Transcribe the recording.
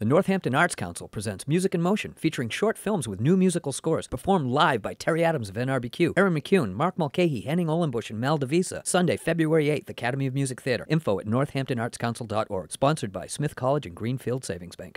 The Northampton Arts Council presents Music in Motion, featuring short films with new musical scores, performed live by Terry Adams of NRBQ, Aaron McCune, Mark Mulcahy, Henning Olenbush, and Mel DeVisa. Sunday, February 8th, Academy of Music Theater. Info at northamptonartscouncil.org. Sponsored by Smith College and Greenfield Savings Bank.